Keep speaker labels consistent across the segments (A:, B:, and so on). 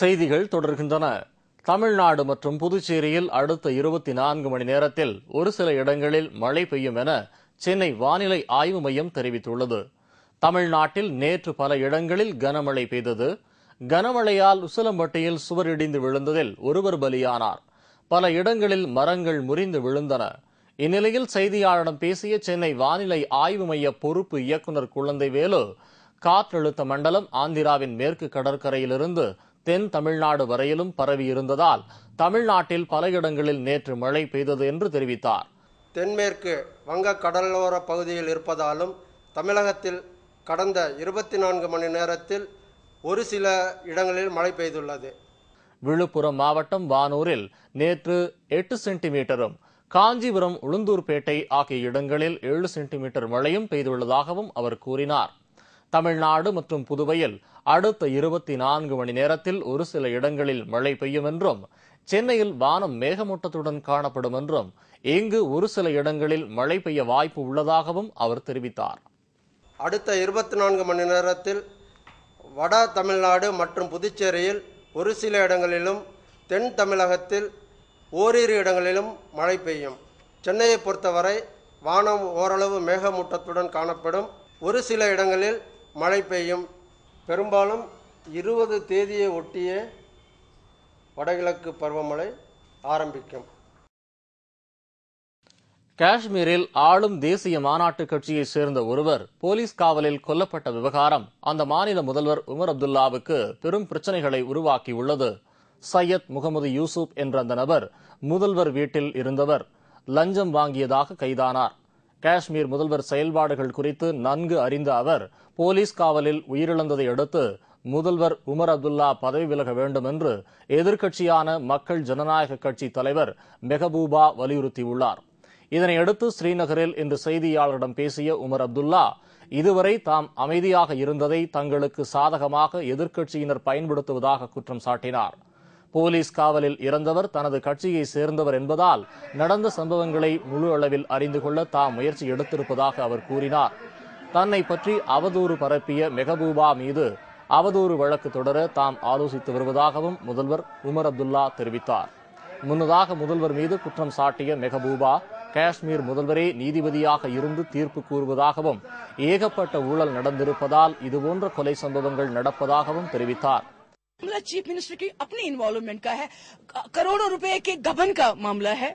A: செய்திகள் தொடர்கின்றன தமிழ்நாடு மற்றும் புதுச்சேரியில் அடுத்த இருபத்தி நான்கு மணி நேரத்தில் ஒரு சில இடங்களில் மழை பெய்யும் என சென்னை வானிலை ஆய்வு மையம் தெரிவித்துள்ளது தமிழ்நாட்டில் நேற்று பல இடங்களில் கனமழை பெய்தது கனமழையால் உசிலம்பட்டியில் சுவர் இடிந்து விழுந்ததில் ஒருவர் பலியானார் பல இடங்களில் மரங்கள் முறிந்து விழுந்தன இந்நிலையில் செய்தியாளரிடம் பேசிய சென்னை வானிலை ஆய்வு மைய பொறுப்பு இயக்குநர் குழந்தை வேலு காற்றழுத்த மண்டலம் ஆந்திராவின் மேற்கு கடற்கரையிலிருந்து தென் தமிழ்நாடு வரையிலும் பரவியிருந்ததால் தமிழ்நாட்டில் பல இடங்களில் நேற்று மழை பெய்தது என்று தெரிவித்தார்
B: தென்மேற்கு வங்க கடலோர பகுதியில் இருப்பதாலும் தமிழகத்தில் கடந்த இருபத்தி நான்கு மணி நேரத்தில் ஒரு சில இடங்களில் மழை பெய்துள்ளது
A: விழுப்புரம் மாவட்டம் வானூரில் நேற்று எட்டு சென்டிமீட்டரும் காஞ்சிபுரம் உளுந்தூர்பேட்டை ஆகிய இடங்களில் ஏழு சென்டிமீட்டர் மழையும் பெய்துள்ளதாகவும் அவர் கூறினார் தமிழ்நாடு மற்றும் புதுவையில் அடுத்த இருபத்தி நான்கு மணி நேரத்தில் ஒரு சில இடங்களில் மழை பெய்யும் என்றும் சென்னையில் வானம் மேகமூட்டத்துடன் காணப்படும் என்றும் இங்கு ஒரு சில இடங்களில் மழை பெய்ய வாய்ப்பு உள்ளதாகவும் அவர் தெரிவித்தார்
B: அடுத்த இருபத்தி நான்கு மணி நேரத்தில் வட தமிழ்நாடு மற்றும் புதுச்சேரியில் ஒரு சில இடங்களிலும் தென் தமிழகத்தில் ஓரிரு இடங்களிலும் மழை பெய்யும் சென்னையை பொறுத்தவரை வானம் ஓரளவு மேகமூட்டத்துடன் காணப்படும் ஒரு சில இடங்களில் மழை பெய்யும் பெரும்பாலும் இருபது தேதியை ஒட்டிய வடகிழக்கு பருவமழை ஆரம்பிக்கும்
A: காஷ்மீரில் ஆளும் தேசிய மாநாட்டு கட்சியைச் சேர்ந்த ஒருவர் போலீஸ் காவலில் கொல்லப்பட்ட விவகாரம் அந்த மாநில முதல்வர் உமர் அப்துல்லாவுக்கு பெரும் பிரச்சனைகளை உருவாக்கியுள்ளது சையத் முகமது யூசுப் என்ற அந்த நபர் முதல்வர் வீட்டில் இருந்தவர் லஞ்சம் வாங்கியதாக கைதானார் காஷ்மீர் முதல்வர் செயல்பாடுகள் குறித்து நன்கு அறிந்த அவர் போலீஸ் காவலில் உயிரிழந்ததை அடுத்து முதல்வர் உமர் அப்துல்லா பதவி விலக வேண்டும் என்று எதிர்க்கட்சியான மக்கள் ஜனநாயக கட்சி தலைவர் மெஹபூபா வலியுறுத்தியுள்ளார் இதனையடுத்து ஸ்ரீநகரில் இன்று செய்தியாளரிடம் பேசிய உமர் அப்துல்லா இதுவரை தாம் அமைதியாக இருந்ததை தங்களுக்கு சாதகமாக எதிர்க்கட்சியினர் பயன்படுத்துவதாக குற்றம் சாட்டினார் போலீஸ் காவலில் இறந்தவர் தனது கட்சியை சேர்ந்தவர் என்பதால் நடந்த சம்பவங்களை முழு அளவில் அறிந்து கொள்ள தாம் முயற்சி எடுத்திருப்பதாக அவர் கூறினார் தன்னை பற்றி அவதூறு பரப்பிய மெகபூபா மீது அவதூறு வழக்கு தொடர தாம் ஆலோசித்து வருவதாகவும் முதல்வர் உமர் அப்துல்லா தெரிவித்தார் முன்னதாக முதல்வர் மீது குற்றம் சாட்டிய மெகபூபா காஷ்மீர் முதல்வரே நீதிபதியாக இருந்து தீர்ப்பு கூறுவதாகவும் ஏகப்பட்ட ஊழல் நடந்திருப்பதால் இதுபோன்ற கொலை சம்பவங்கள் நடப்பதாகவும் தெரிவித்தார் मामला चीफ मिनिस्टर की अपनी इन्वॉल्वमेंट का है करोड़ों रुपए के गबन का मामला है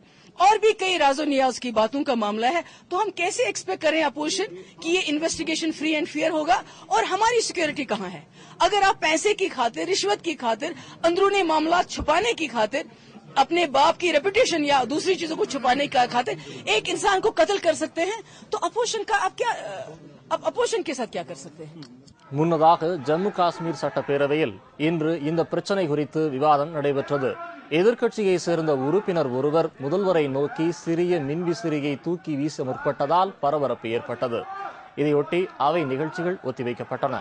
A: और भी कई राजो नियाज की बातों का मामला है तो हम कैसे एक्सपेक्ट करें अपोजिशन कि ये इन्वेस्टिगेशन फ्री एंड फेयर होगा और हमारी सिक्योरिटी कहाँ है अगर आप पैसे की खातिर रिश्वत की खातिर अंदरूनी मामला छुपाने की खातिर अपने बाप की रेपुटेशन या दूसरी चीजों को छुपाने का खातिर एक इंसान को कत्ल कर सकते हैं तो अपोजिशन का आप क्या आप अपोजिशन के साथ क्या कर सकते हैं முன்னதாக ஜம்மு காஷ்மீர் சட்டப்பேரவையில் இன்று இந்த பிரச்சினை குறித்து விவாதம் நடைபெற்றது எதிர்க்கட்சியைச் சேர்ந்த உறுப்பினர் ஒருவர் முதல்வரை நோக்கி சிறிய மின்விசிறியை தூக்கி வீச முற்பட்டதால் பரபரப்பு ஏற்பட்டது இதையொட்டி அவை நிகழ்ச்சிகள் ஒத்திவைக்கப்பட்டன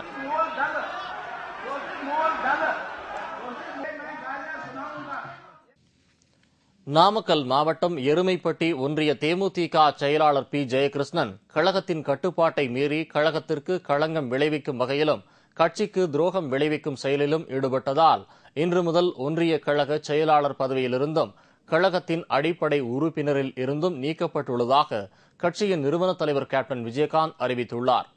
A: நாமக்கல் மாவட்டம் எருமைப்பட்டி ஒன்றிய தேமுதிக செயலாளர் பி ஜெயகிருஷ்ணன் கழகத்தின் கட்டுப்பாட்டை மீறி கழகத்திற்கு களங்கம் விளைவிக்கும் வகையிலும் கட்சிக்கு துரோகம் விளைவிக்கும் செயலிலும் ஈடுபட்டதால் இன்று முதல் ஒன்றிய கழக செயலாளர் பதவியிலிருந்தும் கழகத்தின் அடிப்படை உறுப்பினரில் இருந்தும் நீக்கப்பட்டுள்ளதாக கட்சியின் நிறுவன தலைவர் கேப்டன் விஜயகாந்த் அறிவித்துள்ளார்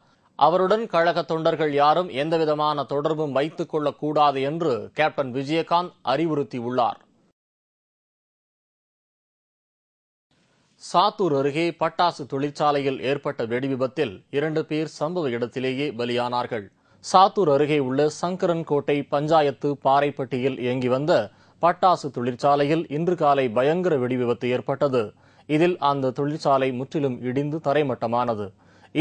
A: அவருடன் கழக தொண்டர்கள் யாரும் எந்தவிதமான தொடர்பும் வைத்துக் கொள்ளக்கூடாது என்று கேப்டன் விஜயகாந்த் அறிவுறுத்தியுள்ளார் சாத்தூர் அருகே பட்டாசு தொழிற்சாலையில் ஏற்பட்ட வெடி விபத்தில் இரண்டு பேர் சம்பவ இடத்திலேயே பலியானார்கள் சாத்தூர் அருகே உள்ள சங்கரன் கோட்டை பஞ்சாயத்து பாறைப்பட்டியில் இயங்கி வந்த பட்டாசு தொழிற்சாலையில் இன்று காலை பயங்கர வெடி விபத்து ஏற்பட்டது இதில் அந்த தொழிற்சாலை முற்றிலும் இடிந்து தரைமட்டமானது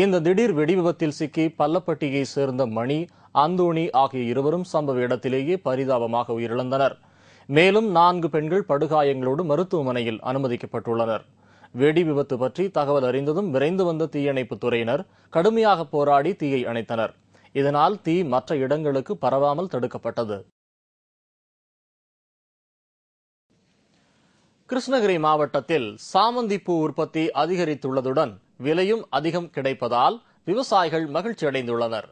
A: இந்த திடீர் வெடி விபத்தில் சிக்கி பல்லப்பட்டியை சேர்ந்த மணி அந்தோணி ஆகிய இருவரும் சம்பவ இடத்திலேயே பரிதாபமாக உயிரிழந்தனர் மேலும் நான்கு பெண்கள் படுகாயங்களோடு மருத்துவமனையில் அனுமதிக்கப்பட்டுள்ளனர் வெடி விபத்து பற்றி தகவல் அறிந்ததும் விரைந்து வந்த தீயணைப்புத் துறையினர் கடுமையாக போராடி தீயை அணைத்தனர் இதனால் தீ மற்ற இடங்களுக்கு பரவாமல் தடுக்கப்பட்டது கிருஷ்ணகிரி மாவட்டத்தில் சாமந்தி பூ உற்பத்தி அதிகரித்துள்ளதுடன் விலையும் அதிகம் கிடைப்பதால் விவசாயிகள் மகிழ்ச்சி அடைந்துள்ளனர்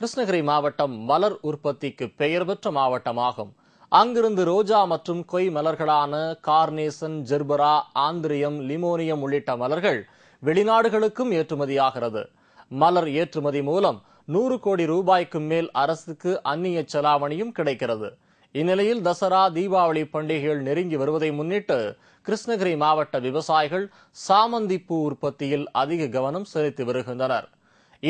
A: கிருஷ்ணகிரி மாவட்டம் மலர் உற்பத்திக்கு பெயர் பெற்ற மாவட்டமாகும் அங்கிருந்து ரோஜா மற்றும் கொய் மலர்களான கார்னேசன் ஜெர்பரா ஆந்திரியம் லிமோனியம் உள்ளிட்ட மலர்கள் வெளிநாடுகளுக்கும் ஏற்றுமதியாகிறது மலர் ஏற்றுமதி மூலம் நூறு கோடி ரூபாய்க்கும் மேல் அரசுக்கு அந்நிய செலாவணியும் கிடைக்கிறது இந்நிலையில் தசரா தீபாவளி பண்டிகைகள் நெருங்கி வருவதை முன்னிட்டு கிருஷ்ணகிரி மாவட்ட விவசாயிகள் சாமந்தி பூ உற்பத்தியில் அதிக கவனம் செலுத்தி வருகின்றனர்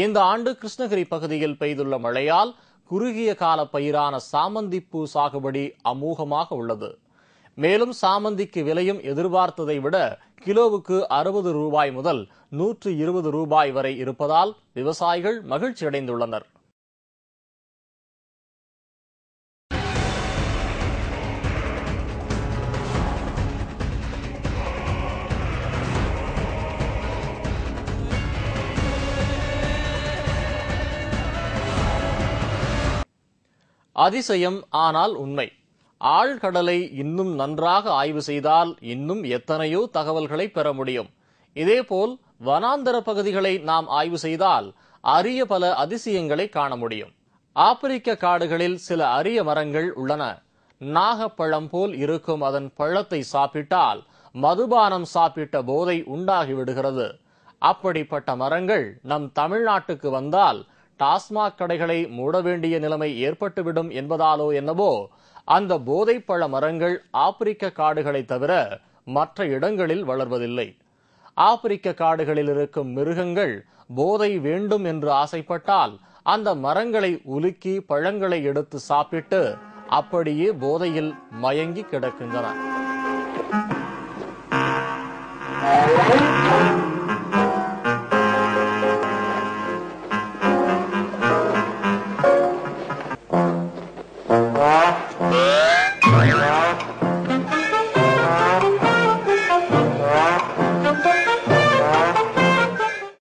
A: இந்த ஆண்டு கிருஷ்ணகிரி பகுதியில் பெய்துள்ள மழையால் குறுகிய கால பயிரான சாமந்திப்பூ சாகுபடி அமூகமாக உள்ளது மேலும் சாமந்திக்கு விலையும் எதிர்பார்த்ததை விட கிலோவுக்கு அறுபது ரூபாய் முதல் நூற்று இருபது ரூபாய் வரை இருப்பதால் விவசாயிகள் மகிழ்ச்சி அதிசயம் ஆனால் உண்மை ஆழ்கடலை இன்னும் நன்றாக ஆய்வு செய்தால் இன்னும் எத்தனையோ தகவல்களை பெற முடியும் இதேபோல் வனாந்தர பகுதிகளை நாம் ஆய்வு செய்தால் அரிய பல அதிசயங்களை காண முடியும் ஆப்பிரிக்க காடுகளில் சில அரிய மரங்கள் உள்ளன நாகப்பழம் போல் இருக்கும் அதன் பழத்தை சாப்பிட்டால் மதுபானம் சாப்பிட்ட போதை உண்டாகி விடுகிறது அப்படிப்பட்ட மரங்கள் நம் தமிழ்நாட்டுக்கு வந்தால் டாஸ்மாக் கடைகளை மூட வேண்டிய நிலைமை ஏற்பட்டுவிடும் என்பதாலோ என்னவோ அந்த போதைப்பழ மரங்கள் ஆப்பிரிக்க காடுகளை தவிர மற்ற இடங்களில் வளர்வதில்லை ஆப்பிரிக்க காடுகளில் இருக்கும் மிருகங்கள் போதை வேண்டும் என்று ஆசைப்பட்டால் அந்த மரங்களை உலுக்கி பழங்களை எடுத்து சாப்பிட்டு அப்படியே போதையில் மயங்கி கிடக்கின்றன